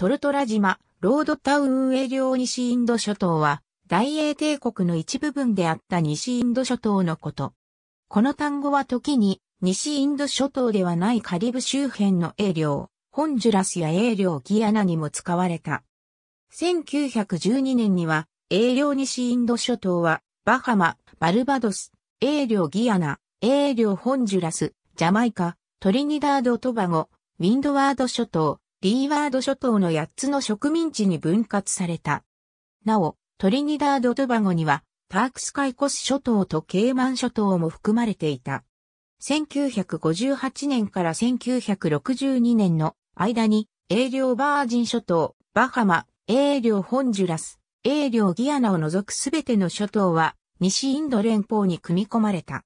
トルトラ島、ロードタウン営領西インド諸島は、大英帝国の一部分であった西インド諸島のこと。この単語は時に、西インド諸島ではないカリブ周辺の英領、ホンジュラスや英領ギアナにも使われた。1912年には、英領西インド諸島は、バハマ、バルバドス、英領ギアナ、英領ホンジュラス、ジャマイカ、トリニダード・トバゴ、ウィンドワード諸島、リーワード諸島の8つの植民地に分割された。なお、トリニダード・トバゴには、タークスカイコス諸島とケイマン諸島も含まれていた。1958年から1962年の間に、英領バージン諸島、バハマ、英領ホンジュラス、英領ギアナを除くすべての諸島は、西インド連邦に組み込まれた。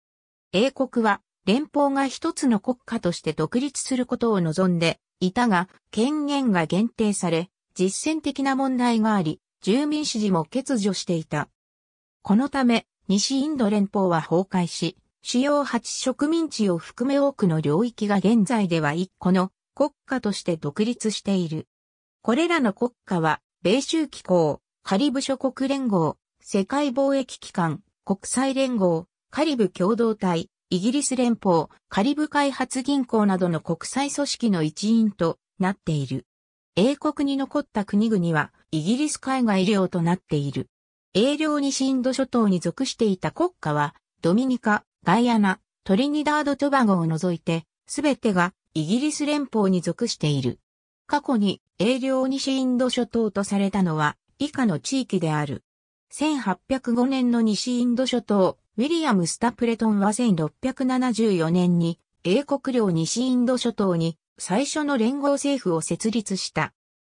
英国は、連邦が一つの国家として独立することを望んで、いたが、権限が限定され、実践的な問題があり、住民支持も欠如していた。このため、西インド連邦は崩壊し、主要8植民地を含め多くの領域が現在では1個の国家として独立している。これらの国家は、米州機構、カリブ諸国連合、世界貿易機関、国際連合、カリブ共同体、イギリス連邦、カリブ開発銀行などの国際組織の一員となっている。英国に残った国々は、イギリス海外領となっている。英領西インド諸島に属していた国家は、ドミニカ、ガイアナ、トリニダード・トバゴを除いて、すべてがイギリス連邦に属している。過去に英領西インド諸島とされたのは以下の地域である。1805年の西インド諸島、ウィリアム・スタプレトンは1674年に英国領西インド諸島に最初の連合政府を設立した。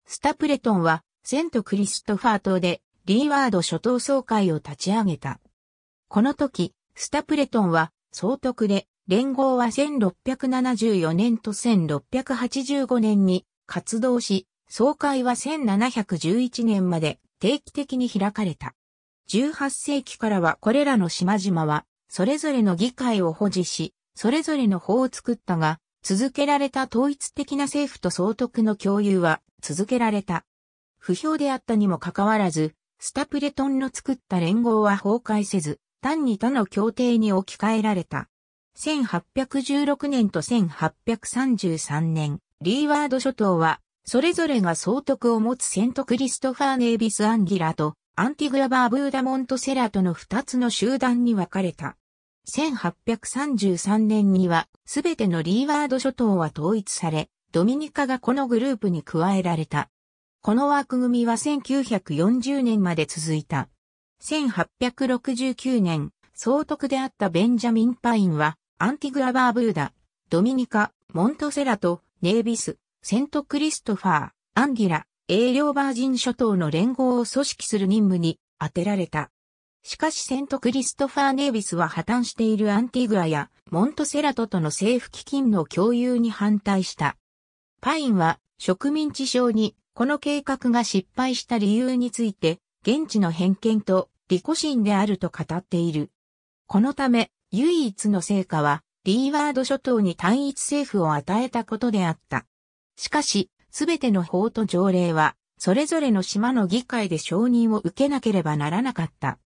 スタプレトンはセントクリストファー島でリーワード諸島総会を立ち上げた。この時、スタプレトンは総督で、連合は1674年と1685年に活動し、総会は1711年まで定期的に開かれた。18世紀からはこれらの島々は、それぞれの議会を保持し、それぞれの法を作ったが、続けられた統一的な政府と総督の共有は続けられた。不評であったにもかかわらず、スタプレトンの作った連合は崩壊せず、単に他の協定に置き換えられた。1816年と1833年、リーワード諸島は、それぞれが総督を持つセントクリストファー・ネービス・アンギラと、アンティグラ・バーブーダ・モントセラとの二つの集団に分かれた。1833年にはすべてのリーワード諸島は統一され、ドミニカがこのグループに加えられた。この枠組みは1940年まで続いた。1869年、総督であったベンジャミン・パインは、アンティグラ・バーブーダ、ドミニカ、モントセラと、ネービス、セント・クリストファー、アンギラ、英領バージン諸島の連合を組織する任務に当てられた。しかしセントクリストファー・ネイビスは破綻しているアンティグアやモントセラトとの政府基金の共有に反対した。パインは植民地省にこの計画が失敗した理由について現地の偏見と利己心であると語っている。このため唯一の成果はリーワード諸島に単一政府を与えたことであった。しかしすべての法と条例は、それぞれの島の議会で承認を受けなければならなかった。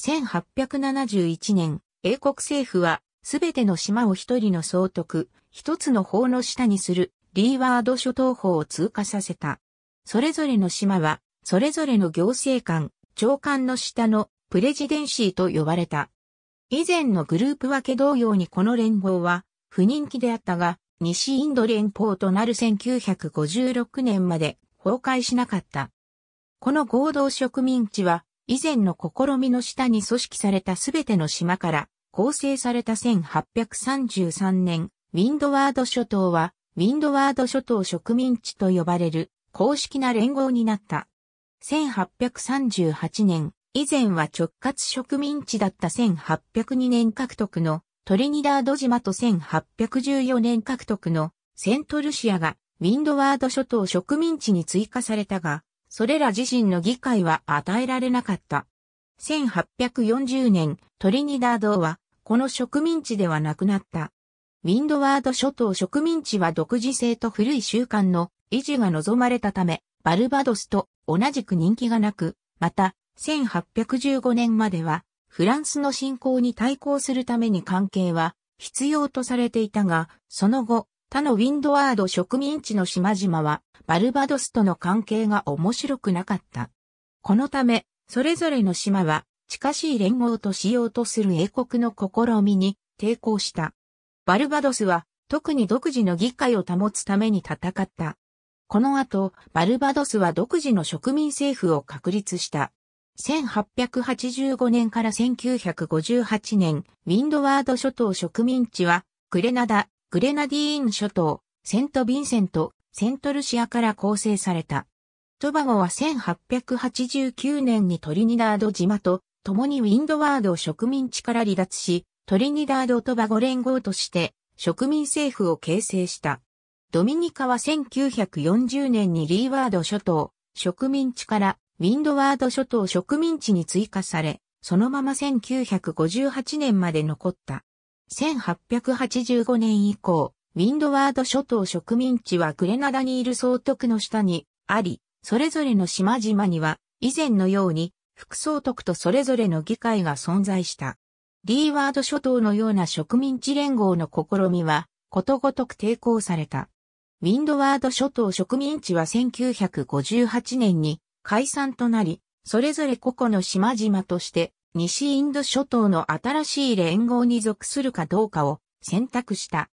1871年、英国政府は、すべての島を一人の総督、一つの法の下にする、リーワード諸島法を通過させた。それぞれの島は、それぞれの行政官、長官の下のプレジデンシーと呼ばれた。以前のグループ分け同様にこの連合は不人気であったが、西インド連邦となる1956年まで崩壊しなかった。この合同植民地は、以前の試みの下に組織されたすべての島から構成された1833年、ウィンドワード諸島は、ウィンドワード諸島植民地と呼ばれる公式な連合になった。1838年、以前は直轄植民地だった1802年獲得のトリニダード島と1814年獲得のセントルシアがウィンドワード諸島植民地に追加されたが、それら自身の議会は与えられなかった。1840年、トリニダードは、この植民地ではなくなった。ウィンドワード諸島植民地は独自性と古い習慣の維持が望まれたため、バルバドスと同じく人気がなく、また、1815年まではフランスの侵攻に対抗するために関係は必要とされていたが、その後、他のウィンドワード植民地の島々は、バルバドスとの関係が面白くなかった。このため、それぞれの島は、近しい連合としようとする英国の試みに抵抗した。バルバドスは、特に独自の議会を保つために戦った。この後、バルバドスは独自の植民政府を確立した。1885年から1958年、ウィンドワード諸島植民地は、グレナダ、グレナディーン諸島、セント・ヴィンセント、セントルシアから構成された。トバゴは1889年にトリニダード島と共にウィンドワード植民地から離脱し、トリニダード・トバゴ連合として植民政府を形成した。ドミニカは1940年にリーワード諸島植民地からウィンドワード諸島植民地に追加され、そのまま1958年まで残った。1885年以降、ウィンドワード諸島植民地はグレナダにいる総督の下にあり、それぞれの島々には以前のように副総督とそれぞれの議会が存在した。リーワード諸島のような植民地連合の試みはことごとく抵抗された。ウィンドワード諸島植民地は1958年に解散となり、それぞれ個々の島々として西インド諸島の新しい連合に属するかどうかを選択した。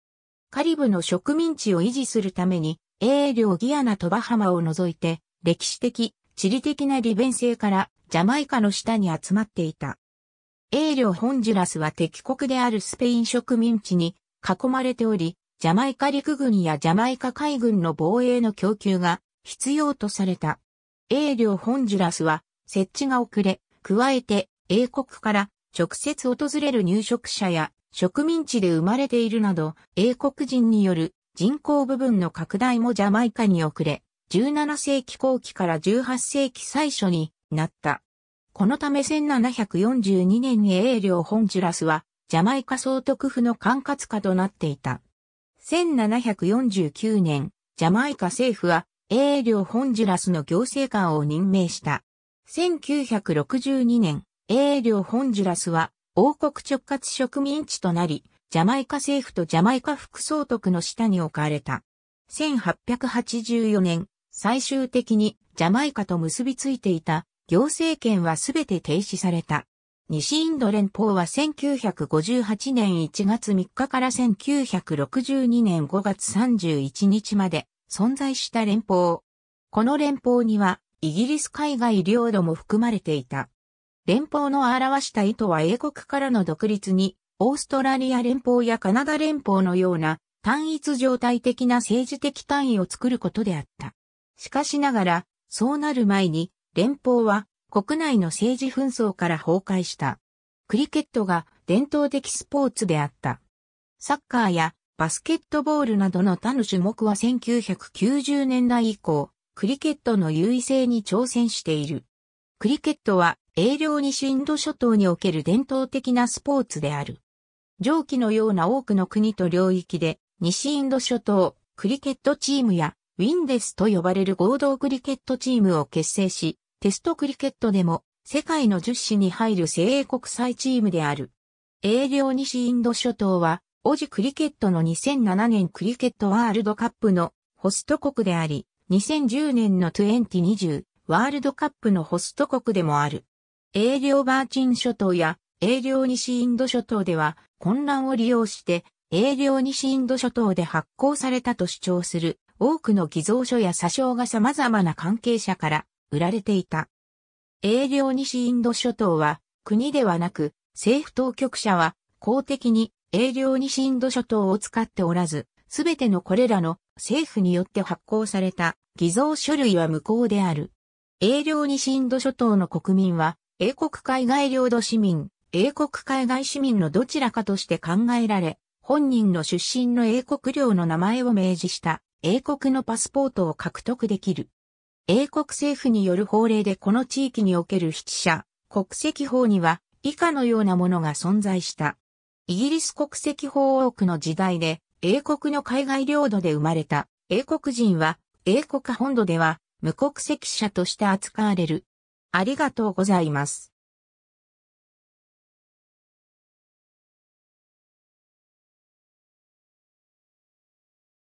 カリブの植民地を維持するために、英領ギアナとバハマを除いて、歴史的、地理的な利便性からジャマイカの下に集まっていた。英領ホンジュラスは敵国であるスペイン植民地に囲まれており、ジャマイカ陸軍やジャマイカ海軍の防衛の供給が必要とされた。英領ホンジュラスは設置が遅れ、加えて英国から直接訪れる入植者や植民地で生まれているなど、英国人による人口部分の拡大もジャマイカに遅れ、17世紀後期から18世紀最初になった。このため1742年に英領ホンジュラスは、ジャマイカ総督府の管轄下となっていた。1749年、ジャマイカ政府は英領ホンジュラスの行政官を任命した。1962年、英領ホンジュラスは王国直轄植民地となり、ジャマイカ政府とジャマイカ副総督の下に置かれた。1884年、最終的にジャマイカと結びついていた行政権はすべて停止された。西インド連邦は1958年1月3日から1962年5月31日まで存在した連邦。この連邦には、イギリス海外領土も含まれていた。連邦の表した意図は英国からの独立に、オーストラリア連邦やカナダ連邦のような単一状態的な政治的単位を作ることであった。しかしながら、そうなる前に、連邦は国内の政治紛争から崩壊した。クリケットが伝統的スポーツであった。サッカーやバスケットボールなどの他の種目は1990年代以降、クリケットの優位性に挑戦している。クリケットは英領西インド諸島における伝統的なスポーツである。上記のような多くの国と領域で、西インド諸島、クリケットチームや、ウィンデスと呼ばれる合同クリケットチームを結成し、テストクリケットでも、世界の10市に入る精鋭国際チームである。英領西インド諸島は、王子クリケットの2007年クリケットワールドカップのホスト国であり、2010年の2020ワールドカップのホスト国でもある。英領バーチン諸島や英領西インド諸島では混乱を利用して英領西インド諸島で発行されたと主張する多くの偽造書や詐称が様々な関係者から売られていた。英領西インド諸島は国ではなく政府当局者は公的に英領にシンド諸島を使っておらず、すべてのこれらの政府によって発行された偽造書類は無効である。英領にシンド諸島の国民は、英国海外領土市民、英国海外市民のどちらかとして考えられ、本人の出身の英国領の名前を明示した英国のパスポートを獲得できる。英国政府による法令でこの地域における筆者、国籍法には以下のようなものが存在した。イギリス国籍法多くの時代で、英国の海外領土で生まれた英国人は、英国本土では無国籍者として扱われる。ありがとうございます。